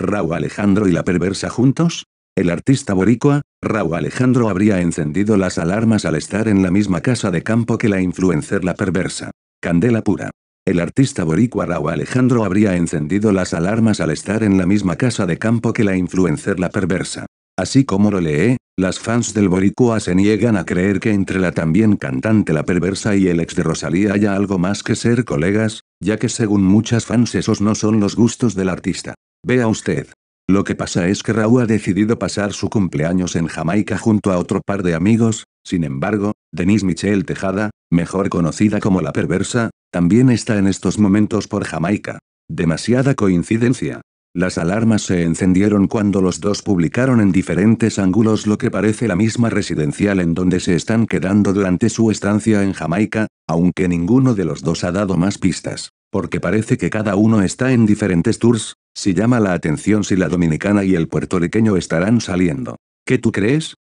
Raúl Alejandro y la perversa juntos? El artista boricua, Raúl Alejandro habría encendido las alarmas al estar en la misma casa de campo que la influencer la perversa. Candela pura. El artista boricua Rao Alejandro habría encendido las alarmas al estar en la misma casa de campo que la influencer la perversa. Así como lo lee, las fans del Boricua se niegan a creer que entre la también cantante La Perversa y el ex de Rosalía haya algo más que ser colegas, ya que según muchas fans esos no son los gustos del artista. Vea usted. Lo que pasa es que Raúl ha decidido pasar su cumpleaños en Jamaica junto a otro par de amigos, sin embargo, Denise Michelle Tejada, mejor conocida como la perversa, también está en estos momentos por Jamaica. Demasiada coincidencia. Las alarmas se encendieron cuando los dos publicaron en diferentes ángulos lo que parece la misma residencial en donde se están quedando durante su estancia en Jamaica, aunque ninguno de los dos ha dado más pistas, porque parece que cada uno está en diferentes tours, si llama la atención si la dominicana y el puertorriqueño estarán saliendo. ¿Qué tú crees?